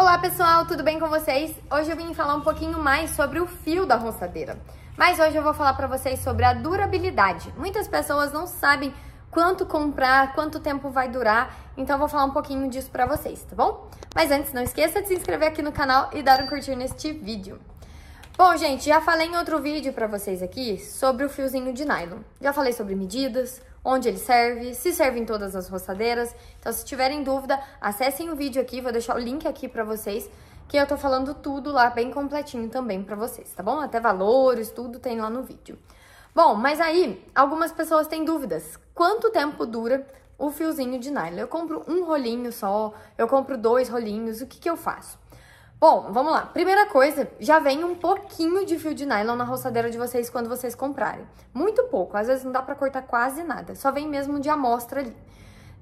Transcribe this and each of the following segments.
Olá pessoal, tudo bem com vocês? Hoje eu vim falar um pouquinho mais sobre o fio da roçadeira. Mas hoje eu vou falar para vocês sobre a durabilidade. Muitas pessoas não sabem quanto comprar, quanto tempo vai durar, então eu vou falar um pouquinho disso para vocês, tá bom? Mas antes, não esqueça de se inscrever aqui no canal e dar um curtir neste vídeo. Bom, gente, já falei em outro vídeo para vocês aqui sobre o fiozinho de nylon. Já falei sobre medidas, onde ele serve, se serve em todas as roçadeiras. Então, se tiverem dúvida, acessem o vídeo aqui, vou deixar o link aqui para vocês, que eu tô falando tudo lá bem completinho também para vocês, tá bom? Até valores, tudo tem lá no vídeo. Bom, mas aí, algumas pessoas têm dúvidas. Quanto tempo dura o fiozinho de nylon? Eu compro um rolinho só, eu compro dois rolinhos, o que que eu faço? Bom, vamos lá. Primeira coisa, já vem um pouquinho de fio de nylon na roçadeira de vocês quando vocês comprarem. Muito pouco, às vezes não dá pra cortar quase nada, só vem mesmo de amostra ali.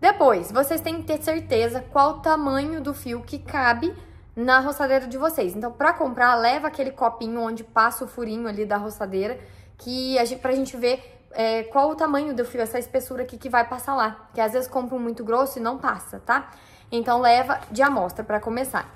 Depois, vocês têm que ter certeza qual o tamanho do fio que cabe na roçadeira de vocês. Então, pra comprar, leva aquele copinho onde passa o furinho ali da roçadeira, que a gente, pra gente ver é, qual o tamanho do fio, essa espessura aqui que vai passar lá. Porque às vezes compram muito grosso e não passa, tá? Então, leva de amostra pra começar.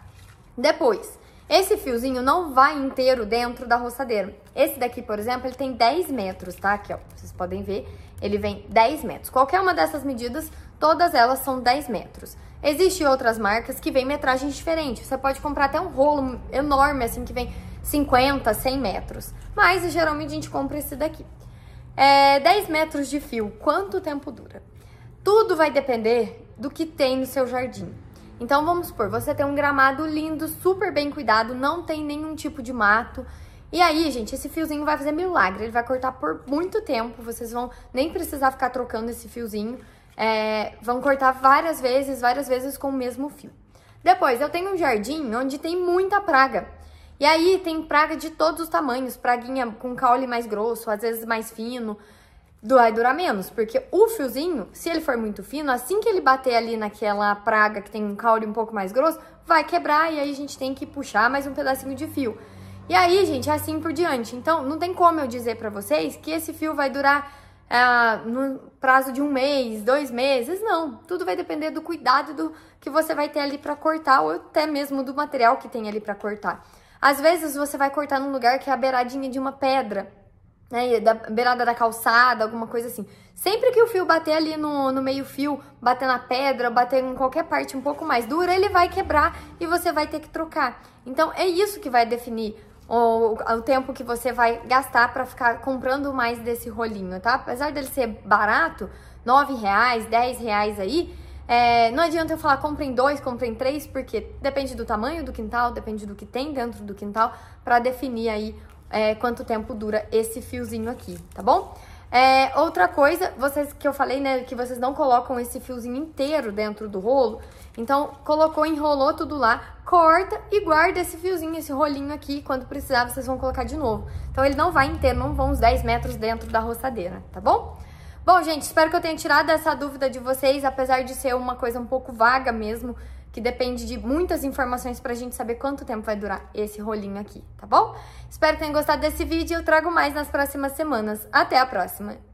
Depois, esse fiozinho não vai inteiro dentro da roçadeira. Esse daqui, por exemplo, ele tem 10 metros, tá? Aqui, ó, vocês podem ver, ele vem 10 metros. Qualquer uma dessas medidas, todas elas são 10 metros. Existem outras marcas que vêm metragens diferentes. Você pode comprar até um rolo enorme, assim, que vem 50, 100 metros. Mas, geralmente, a gente compra esse daqui. É, 10 metros de fio, quanto tempo dura? Tudo vai depender do que tem no seu jardim. Então vamos supor, você tem um gramado lindo, super bem cuidado, não tem nenhum tipo de mato. E aí, gente, esse fiozinho vai fazer milagre, ele vai cortar por muito tempo, vocês vão nem precisar ficar trocando esse fiozinho. É, vão cortar várias vezes, várias vezes com o mesmo fio. Depois, eu tenho um jardim onde tem muita praga. E aí tem praga de todos os tamanhos, praguinha com caule mais grosso, às vezes mais fino, vai durar menos, porque o fiozinho, se ele for muito fino, assim que ele bater ali naquela praga que tem um caule um pouco mais grosso, vai quebrar e aí a gente tem que puxar mais um pedacinho de fio. E aí, gente, é assim por diante. Então, não tem como eu dizer para vocês que esse fio vai durar é, no prazo de um mês, dois meses, não. Tudo vai depender do cuidado do, que você vai ter ali para cortar ou até mesmo do material que tem ali para cortar. Às vezes você vai cortar num lugar que é a beiradinha de uma pedra né, da beirada da calçada, alguma coisa assim. Sempre que o fio bater ali no, no meio-fio, bater na pedra, bater em qualquer parte um pouco mais dura, ele vai quebrar e você vai ter que trocar. Então é isso que vai definir o, o tempo que você vai gastar para ficar comprando mais desse rolinho, tá? Apesar dele ser barato, R$ reais, dez reais aí, é, não adianta eu falar comprem dois, comprem três, porque depende do tamanho do quintal, depende do que tem dentro do quintal, para definir aí é, quanto tempo dura esse fiozinho aqui, tá bom? É, outra coisa, vocês que eu falei, né, que vocês não colocam esse fiozinho inteiro dentro do rolo. Então, colocou, enrolou tudo lá, corta e guarda esse fiozinho, esse rolinho aqui. Quando precisar, vocês vão colocar de novo. Então, ele não vai inteiro, não vão uns 10 metros dentro da roçadeira, tá bom? Bom, gente, espero que eu tenha tirado essa dúvida de vocês, apesar de ser uma coisa um pouco vaga mesmo, que depende de muitas informações para a gente saber quanto tempo vai durar esse rolinho aqui, tá bom? Espero que tenham gostado desse vídeo e eu trago mais nas próximas semanas. Até a próxima!